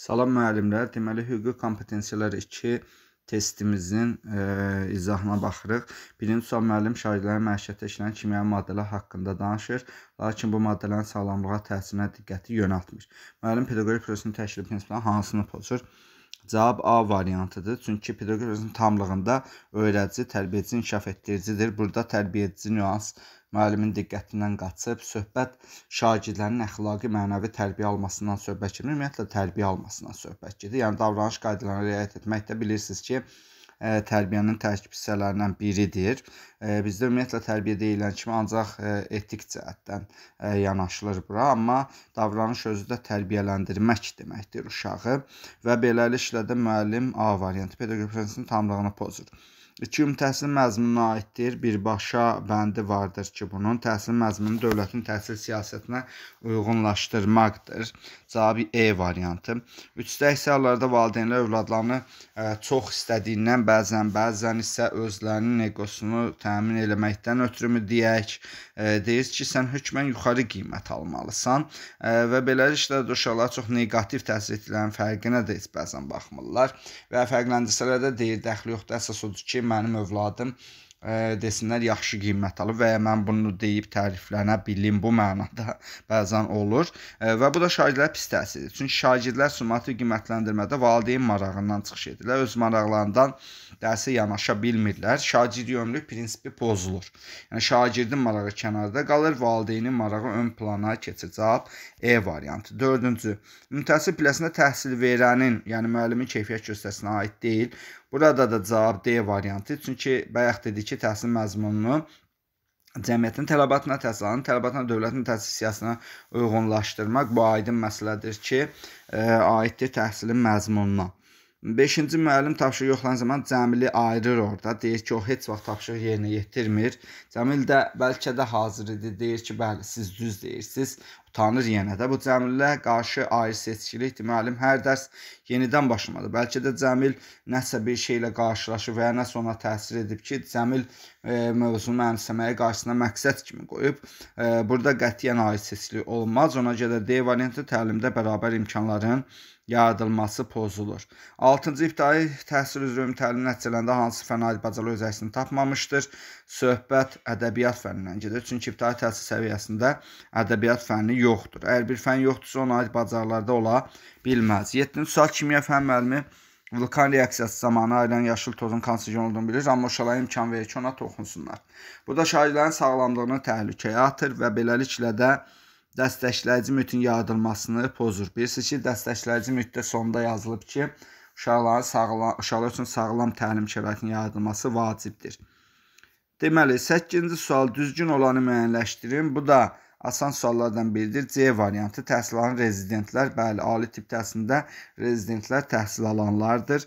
Salam müəllimlər, deməli hüquqi kompetensiyalar 2 testimizin e, izahına baxırıq. Birinci sual müəllim şagirdlərin məişətdə işlənən kimya maddələr haqqında danışır, lakin bu maddələrin sağlamlığa təsirinə diqqəti yönəltmir. Müəllim pedaqoji prosesin təşkili prinsiplərindən hansını pozur? Cavab A variantıdır. Çünki pedaqoqizm tamlığında öyrədici, tərbiyəçi inkişaf etdiricidir. Burada tərbiyəçi nüans müəllimin diqqətindən qaçıb, söhbət şagirdlərin əxlaqi, mənəvi tərbiyə almasından söhbət gedir. Ümumiyyətlə tərbiyə almasından söhbət gedir. Yəni davranış qaydalarına riayət etmək də bilirsiniz ki, E, tərbiyənin tərkib hissələrindən biridir. E, bizdə ümumiyyətlə tərbiyə deyilən kimi ancaq e, etik cəhətdən yanaşılır bura, amma davranış özü də tərbiyələndirmək deməkdir uşağı və beləliklə də müəllim A variantı pedaqoji prosesin tamlığını pozur. İki ümumi təhsil məzmununa aiddir. Birbaşa bəndi vardır ki, bunun təhsil məzmunu dövlətin təhsil siyasətinə uyğunlaşdırmaqdır. Cavabı E variantı. 3-də isə hallarda valideynlər övladlarını ə, e, çox istədiyindən bəzən, bəzən isə özlərinin eqosunu təmin eləməkdən ötürümü deyək, ə, e, deyir ki, sən hökmən yuxarı qiymət almalısan ə, e, və beləliklə də uşaqlar çox neqativ təsir etdiklərinin fərqinə də heç bəzən baxmırlar və fərqləndirsələr də deyir, dəxli yoxdur, əsas odur ki, ki, mənim övladım ə, e, desinlər yaxşı qiymət alıb və ya mən bunu deyib təriflənə bilim bu mənada bəzən olur ə, e, və bu da şagirdlər pis təsir edir. Çünki şagirdlər summativ qiymətləndirmədə valideyn marağından çıxış edirlər, öz maraqlarından dərsə yanaşa bilmirlər. Şagird yönlülük prinsipi pozulur. Yəni şagirdin marağı kənarda qalır, valideynin marağı ön plana keçir. Cavab E variantı. 4-cü. Ümumi təhsil pilləsində təhsil verənin, yəni müəllimin keyfiyyət göstərisinə aid deyil. Burada da cavab D variantı. Çünki bayaq dedik ki, təhsil məzmununu cəmiyyətin tələbatına, təhsilanın tələbatına, dövlətin təhsil siyasətinə uyğunlaşdırmaq bu aydın məsələdir ki, ə, e, aiddir təhsilin məzmununa. 5-ci müəllim tapşırığı yoxlan zaman Cəmili ayırır orada. Deyir ki, o heç vaxt tapşırıq yerinə yetirmir. Cəmil də bəlkə də hazır idi. Deyir ki, bəli, siz düz deyirsiz utanır yenə də. Bu Cəmilə qarşı ayrı seçkilikdir. Müəllim hər dərs yenidən başlamadı. Bəlkə də Cəmil nəsə bir şeylə qarşılaşıb və ya nəsə ona təsir edib ki, Cəmil e, mövzunu mənimsəməyə qarşısına məqsəd kimi qoyub. E, burada qətiyyən ayrı seçkilik olmaz. Ona görə D variantı təlimdə bərabər imkanların yaradılması pozulur. 6-cı ibtidai təhsil üzrə ümumi təlim nəticələrində hansı fənn aid bacarığı öz əksini tapmamışdır? Söhbət ədəbiyyat fənnindən gedir. Çünki ibtidai təhsil səviyyəsində ədəbiyyat fənni yoxdur. Əgər bir fən yoxdursa, ona aid bacarıqlarda ola bilməz. 7-ci sual kimya fən müəllimi vulkan reaksiyası zamanı ayrılan yaşıl tozun konserogen olduğunu bilir, amma uşaqlara imkan verir ki, ona toxunsunlar. Bu da şagirdlərin sağlamlığını təhlükəyə atır və beləliklə də dəstəkləyici mühitin yaradılmasını pozur. Bilirsiniz ki, dəstəkləyici mühitdə sonda yazılıb ki, uşaqların sağlam, uşaqlar üçün sağlam təlim şəraitinin yaradılması vacibdir. Deməli, 8-ci sual düzgün olanı müəyyənləşdirin. Bu da Asan suallardan biridir. C variantı təhsil alan rezidentlər. Bəli, ali tibb təhsilində rezidentlər təhsil alanlardır.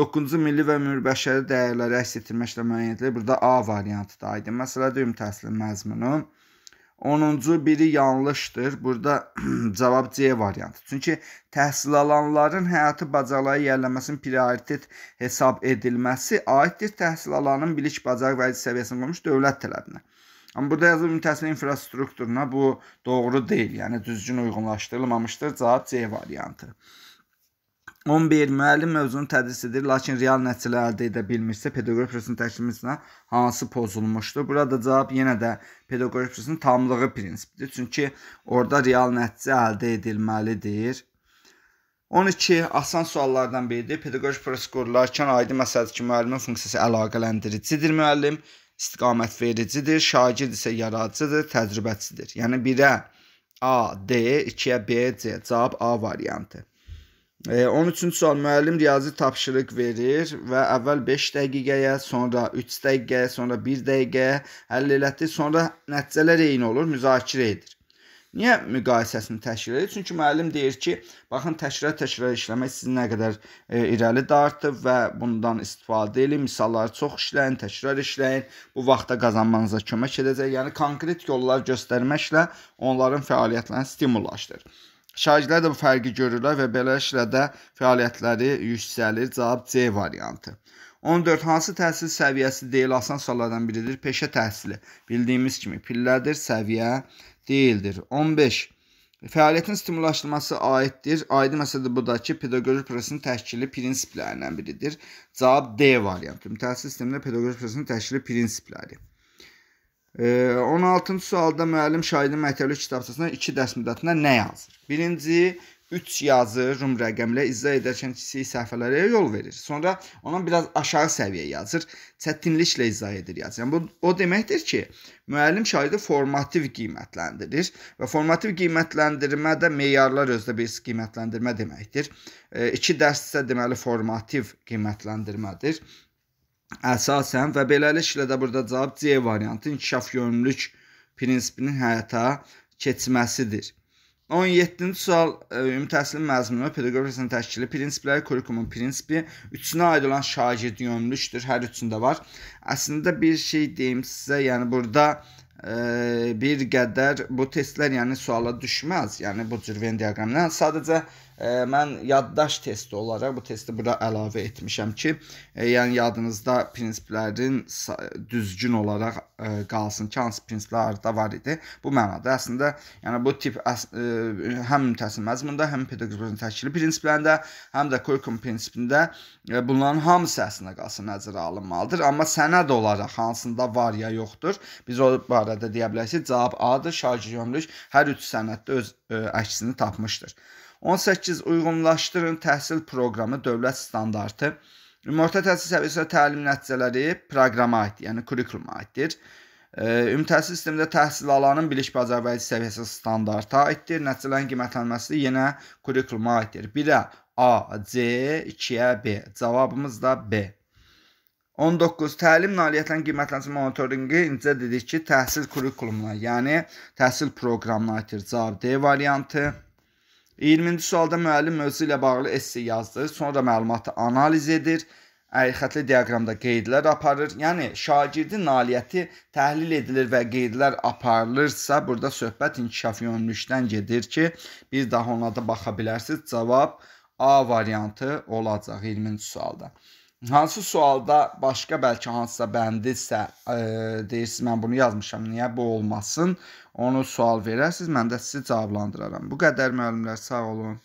9-cu milli və mürbəşəri dəyərləri əks etdirməklə müəyyən edilir. Burada A variantı da aydın məsələdir ümumi təhsilin məzmunu. 10-cu biri yanlışdır. Burada cavab C variantı. Çünki təhsil alanların həyatı bacarıqları yerləməsinin prioritet hesab edilməsi aiddir təhsil alanının bilik bacarıq vəzi səviyyəsini qoymuş dövlət tələbinə. Amma burada yazılıb ünitəsinin infrastrukturuna bu doğru deyil. Yəni düzgün uyğunlaşdırılmamışdır. Cavab C variantı. 11. Müəllim mövzunu tədris edir, lakin real nəticələr əldə edə bilmirsə, pedaqoji prosesin təşkilinə hansı pozulmuşdur? Burada cavab yenə də pedaqoji prosesin tamlığı prinsipidir. Çünki orada real nəticə əldə edilməlidir. 12 asan suallardan biridir. Pedaqoji proses qurularkən aydın məsələdir ki, müəllimin funksiyası əlaqələndiricidir müəllim istiqamət vericidir, şagird isə yaradıcıdır, təcrübəçidir. Yəni 1-ə A, D, 2-yə B, C. Cavab A variantı. E, 13-cü sual müəllim riyazi tapşırıq verir və əvvəl 5 dəqiqəyə, sonra 3 dəqiqəyə, sonra 1 dəqiqəyə həll elətdir, sonra nəticələr eyni olur, müzakirə edir. Niyə müqayisəsini təşkil edir? Çünki müəllim deyir ki, baxın təkrar-təkrar işləmək sizi nə qədər e, irəli dartıb və bundan istifadə edin, misalları çox işləyin, təkrar işləyin. Bu vaxtda qazanmanıza kömək edəcək. Yəni konkret yollar göstərməklə onların fəaliyyətlərini stimullaşdır. Şagirdlər də bu fərqi görürlər və beləliklə də fəaliyyətləri yüksəlir. Cavab C variantı. 14. Hansı təhsil səviyyəsi deyil asan suallardan biridir? Peşə təhsili. Bildiyimiz kimi pillədir, səviyyə deyildir. 15. Fəaliyyətin stimullaşdırılması aiddir. Aidi məsələ budur ki, pedaqoji prosesin təşkili prinsiplərindən biridir. Cavab D variantı. Mütəxəssis sistemdə pedaqoji prosesin təşkili prinsipləri. 16-cı sualda müəllim şahidin məktəbli kitabçasına 2 dərs müddətinə nə yazır? Birinci, 3 yazı Rum rəqəmlə izah edərkən kiçik səhifələrə yol verir. Sonra ondan biraz aşağı səviyyə yazır, çətinliklə izah edir yazı. Yəni bu o deməkdir ki, müəllim şagirdi formativ qiymətləndirir və formativ qiymətləndirmə də meyarlar özdə bir qiymətləndirmə deməkdir. 2 e, dərs isə deməli formativ qiymətləndirmədir. Əsasən və beləliklə də burada cavab C variantı inkişaf yönümlülük prinsipinin həyata keçməsidir. 17-ci sual e, ümumi təhsil məzmunu, pedaqogikasının təşkili prinsipləri, kurikulumun prinsipi, üçünə aid olan şagird yönlülükdür. Hər üçündə var. Əslində bir şey deyim sizə, yəni burada ə, e, bir qədər bu testlər, yəni suala düşməz. Yəni bu cür Venn diaqramından sadəcə e, mən yaddaş testi olaraq bu testi bura əlavə etmişəm ki, e, yəni yadınızda prinsiplərin düzgün olaraq e, qalsın ki, hansı prinsiplər arada var idi. Bu mənada əslində yəni bu tip ə, e, həm təhsil məzmununda, həm pedaqoji təşkili prinsiplərində, həm də Curriculum prinsipində e, bunların hamısı əslində qalsın nəzərə alınmalıdır. Amma sənəd olaraq hansında var ya yoxdur, biz o barədə deyə bilərsiniz. Cavab A-dır. Şagird ömrlük hər üç sənəddə öz ə, e, əksini tapmışdır. 18 uyğunlaşdırın təhsil proqramı dövlət standartı. Ümumorta təhsil səviyyəsində təlim nəticələri proqrama aid, yəni kurikuluma aiddir. Ümumi təhsil sistemində təhsil alanın bilik bacarıqlığı səviyyəsi standarta aiddir. Nəticələrin qiymətlənməsi yenə kurikuluma aiddir. 1-ə A, C, 2-yə B. Cavabımız da B. 19. Təlim nailiyyətlərinin qiymətləndirmə monitorinqi incə dedik ki, təhsil kurikulumuna, yəni təhsil proqramına aiddir. Cavab D variantı. 20-ci sualda müəllim mövzu ilə bağlı esse yazdır, sonra məlumatı analiz edir, əyxətli diaqramda qeydlər aparır. Yəni şagirdin nailiyyəti təhlil edilir və qeydlər aparılırsa, burada söhbət inkişaf yönlülükdən gedir ki, biz daha ona da baxa bilərsiniz. Cavab A variantı olacaq 20-ci sualda hansı sualda başqa bəlkə hansısa bəndisə, e, deyirsiniz mən bunu yazmışam, niyə bu olmasın? Onu sual verərsiz, mən də sizi cavablandıraram. Bu qədər müəllimlər, sağ olun.